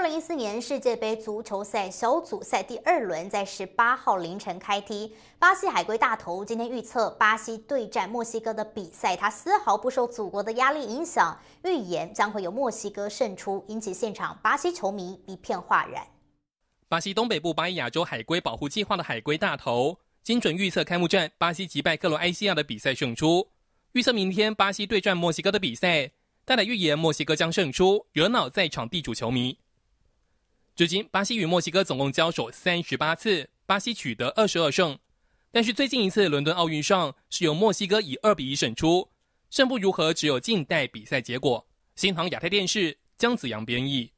二零一四年世界杯足球赛小组赛第二轮在十八号凌晨开踢。巴西海龟大头今天预测巴西对战墨西哥的比赛，他丝毫不受祖国的压力影响，预言将会有墨西哥胜出，引起现场巴西球迷一片哗然。巴西东北部巴伊亚州海龟保护计划的海龟大头精准预测开幕战巴西击败克罗埃西亚的比赛胜出，预测明天巴西对战墨西哥的比赛，带来预言墨西哥将胜出，惹恼在场地主球迷。至今，巴西与墨西哥总共交手三十八次，巴西取得二十二胜。但是最近一次伦敦奥运上，是由墨西哥以二比一胜出。胜负如何，只有静待比赛结果。新唐亚太电视，姜子阳编译。